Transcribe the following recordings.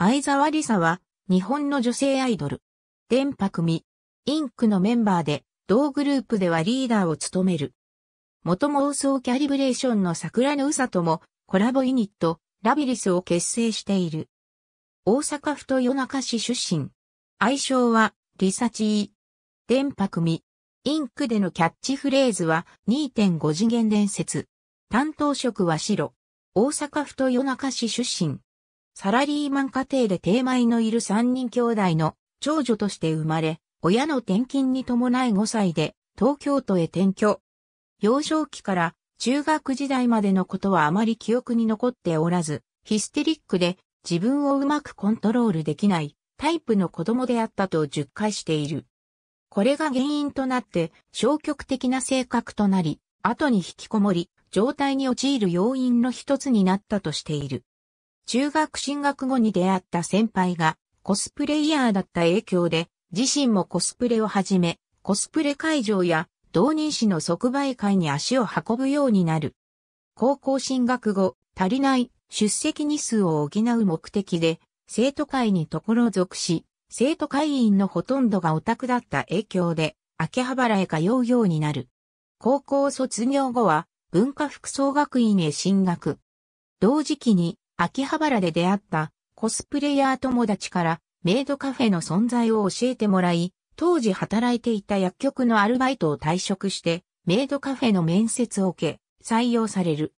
相沢理沙は、日本の女性アイドル。電波組、インクのメンバーで、同グループではリーダーを務める。元妄想キャリブレーションの桜の宇佐とも、コラボユニット、ラビリスを結成している。大阪府と夜中市出身。愛称は、リサチー。電波組、インクでのキャッチフレーズは2.5次元伝説。担当職は白。大阪府と夜中市出身。サラリーマン家庭で定米のいる三人兄弟の長女として生まれ、親の転勤に伴い5歳で東京都へ転居。幼少期から中学時代までのことはあまり記憶に残っておらず、ヒステリックで自分をうまくコントロールできないタイプの子供であったと述回している。これが原因となって消極的な性格となり、後に引きこもり、状態に陥る要因の一つになったとしている。中学進学後に出会った先輩がコスプレイヤーだった影響で自身もコスプレを始め、コスプレ会場や同人誌の即売会に足を運ぶようになる。高校進学後、足りない出席日数を補う目的で、生徒会にところ属し、生徒会員のほとんどがオタクだった影響で、秋葉原へ通うようになる。高校卒業後は、文化服装学院へ進学。同時期に、秋葉原で出会ったコスプレイヤー友達からメイドカフェの存在を教えてもらい、当時働いていた薬局のアルバイトを退職してメイドカフェの面接を受け採用される。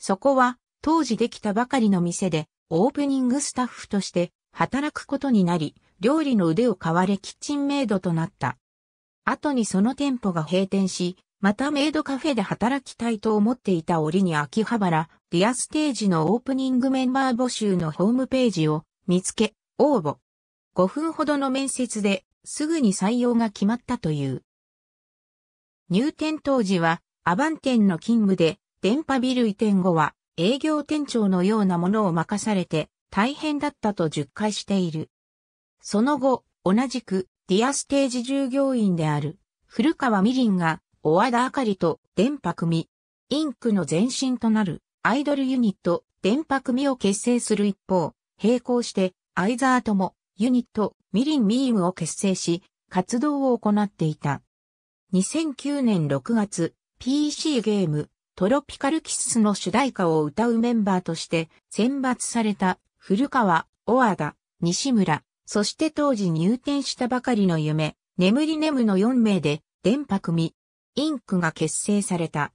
そこは当時できたばかりの店でオープニングスタッフとして働くことになり、料理の腕を買われキッチンメイドとなった。後にその店舗が閉店し、またメイドカフェで働きたいと思っていた折に秋葉原ディアステージのオープニングメンバー募集のホームページを見つけ、応募。5分ほどの面接ですぐに採用が決まったという。入店当時はアバン店の勤務で、電波ビル移転後は営業店長のようなものを任されて大変だったと10回している。その後、同じくディアステージ従業員である古川みりんが小和田あかりと電波組、インクの前身となるアイドルユニット、電波組を結成する一方、並行して、アイザーとも、ユニット、ミリンミームを結成し、活動を行っていた。2009年6月、PC ゲーム、トロピカルキッスの主題歌を歌うメンバーとして選抜された古川、オアダ、西村、そして当時入店したばかりの夢、眠り眠の4名で、電波組、インクが結成された。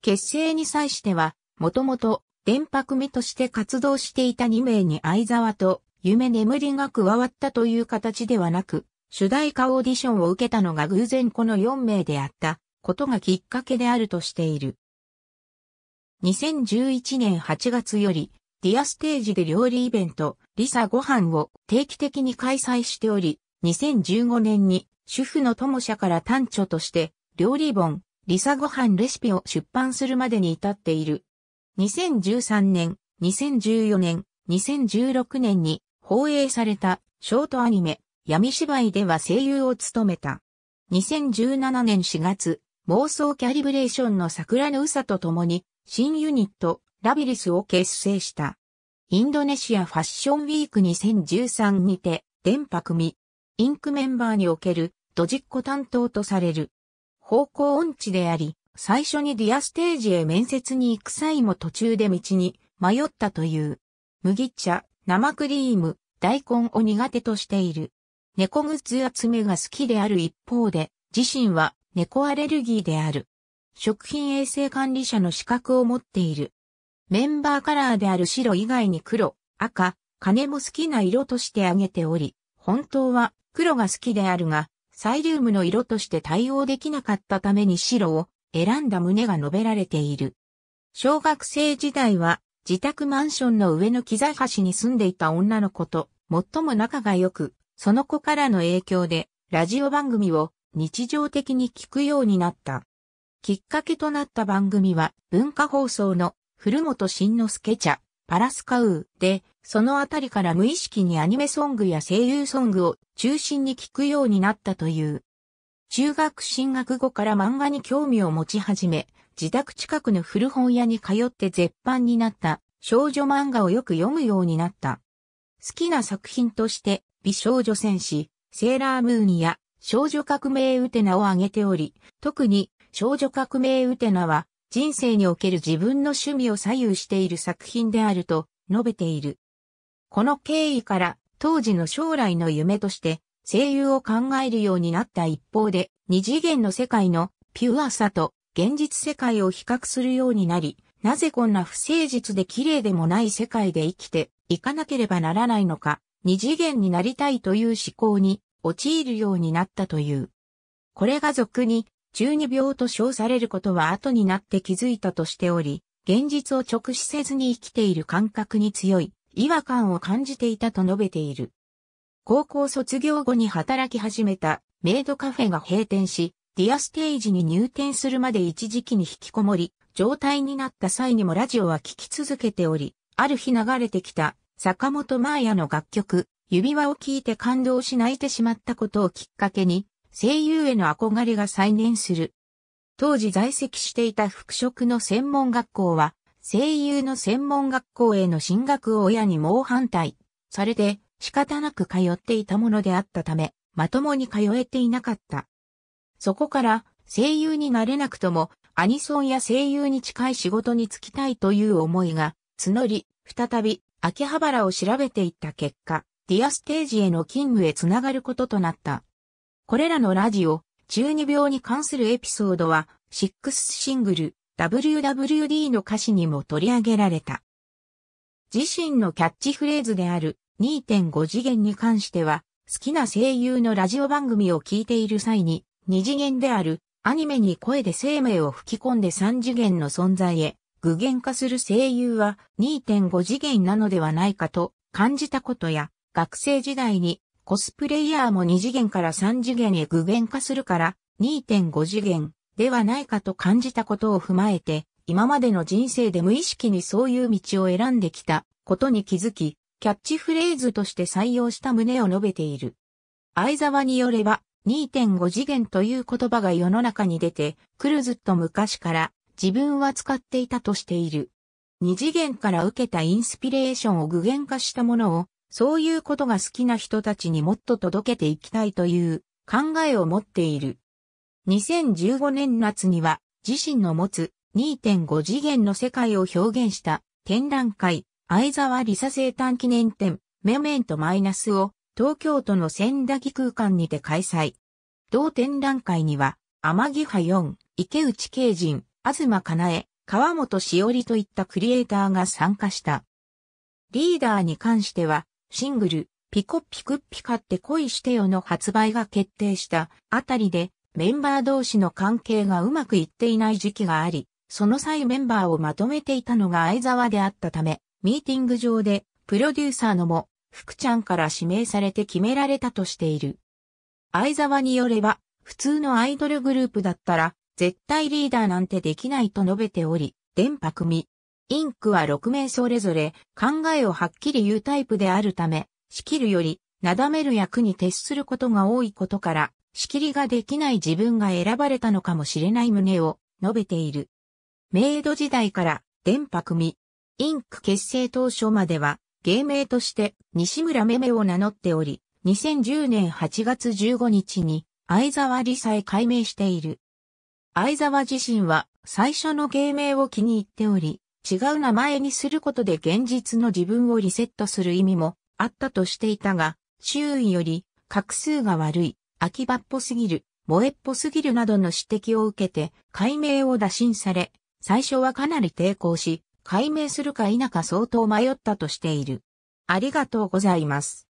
結成に際しては、もともと、電泊目として活動していた2名に相沢と夢眠りが加わったという形ではなく、主題歌オーディションを受けたのが偶然この4名であったことがきっかけであるとしている。2011年8月より、ディアステージで料理イベント、リサご飯を定期的に開催しており、2015年に主婦の友社から単著として、料理本、リサご飯レシピを出版するまでに至っている。2013年、2014年、2016年に放映されたショートアニメ、闇芝居では声優を務めた。2017年4月、妄想キャリブレーションの桜のうさと共に、新ユニット、ラビリスを結成した。インドネシアファッションウィーク2013にて、電波組、インクメンバーにおけるドジッコ担当とされる。方向音痴であり、最初にディアステージへ面接に行く際も途中で道に迷ったという。麦茶、生クリーム、大根を苦手としている。猫グッズ集めが好きである一方で、自身は猫アレルギーである。食品衛生管理者の資格を持っている。メンバーカラーである白以外に黒、赤、金も好きな色として挙げており、本当は黒が好きであるが、サイリウムの色として対応できなかったために白を選んだ旨が述べられている。小学生時代は自宅マンションの上の木材橋に住んでいた女の子と最も仲が良く、その子からの影響でラジオ番組を日常的に聞くようになった。きっかけとなった番組は文化放送の古本慎之助茶、パラスカウーで、そのあたりから無意識にアニメソングや声優ソングを中心に聞くようになったという。中学進学後から漫画に興味を持ち始め、自宅近くの古本屋に通って絶版になった少女漫画をよく読むようになった。好きな作品として、美少女戦士、セーラームーニや少女革命ウテナを挙げており、特に少女革命ウテナは人生における自分の趣味を左右している作品であると述べている。この経緯から当時の将来の夢として声優を考えるようになった一方で、二次元の世界のピュアさと現実世界を比較するようになり、なぜこんな不誠実で綺麗でもない世界で生きていかなければならないのか、二次元になりたいという思考に陥るようになったという。これが俗に中二病と称されることは後になって気づいたとしており、現実を直視せずに生きている感覚に強い違和感を感じていたと述べている。高校卒業後に働き始めたメイドカフェが閉店し、ディアステージに入店するまで一時期に引きこもり、状態になった際にもラジオは聴き続けており、ある日流れてきた坂本真綾の楽曲、指輪を聴いて感動し泣いてしまったことをきっかけに、声優への憧れが再燃する。当時在籍していた服飾の専門学校は、声優の専門学校への進学を親に猛反対されて、仕方なく通っていたものであったため、まともに通えていなかった。そこから声優になれなくともアニソンや声優に近い仕事に就きたいという思いが募り、再び秋葉原を調べていった結果、ディアステージへの勤務へ繋がることとなった。これらのラジオ、中二病に関するエピソードは、シックスシングル、WWD の歌詞にも取り上げられた。自身のキャッチフレーズである、2.5次元に関しては、好きな声優のラジオ番組を聞いている際に、2次元であるアニメに声で生命を吹き込んで3次元の存在へ具現化する声優は2.5次元なのではないかと感じたことや、学生時代にコスプレイヤーも2次元から3次元へ具現化するから2.5次元ではないかと感じたことを踏まえて、今までの人生で無意識にそういう道を選んできたことに気づき、キャッチフレーズとして採用した旨を述べている。相沢によれば、2.5次元という言葉が世の中に出て、来るずっと昔から自分は使っていたとしている。二次元から受けたインスピレーションを具現化したものを、そういうことが好きな人たちにもっと届けていきたいという考えを持っている。2015年夏には自身の持つ2.5次元の世界を表現した展覧会相沢理沙生誕記念展、メメントマイナスを東京都の千駄木空間にて開催。同展覧会には、天城派4、池内慶人、東かなえ、川本しおりといったクリエイターが参加した。リーダーに関しては、シングル、ピコピクピカって恋してよの発売が決定したあたりで、メンバー同士の関係がうまくいっていない時期があり、その際メンバーをまとめていたのが相沢であったため、ミーティング上で、プロデューサーのも、福ちゃんから指名されて決められたとしている。相沢によれば、普通のアイドルグループだったら、絶対リーダーなんてできないと述べており、電波組、インクは6名それぞれ考えをはっきり言うタイプであるため、仕切るより、なだめる役に徹することが多いことから、仕切りができない自分が選ばれたのかもしれない旨を述べている。メイド時代から電波組、インク結成当初までは、芸名として西村めめを名乗っており、2010年8月15日に、相沢理さえ改名している。相沢自身は最初の芸名を気に入っており、違う名前にすることで現実の自分をリセットする意味もあったとしていたが、周囲より、画数が悪い、秋葉っぽすぎる、萌えっぽすぎるなどの指摘を受けて、改名を打診され、最初はかなり抵抗し、解明するか否か相当迷ったとしている。ありがとうございます。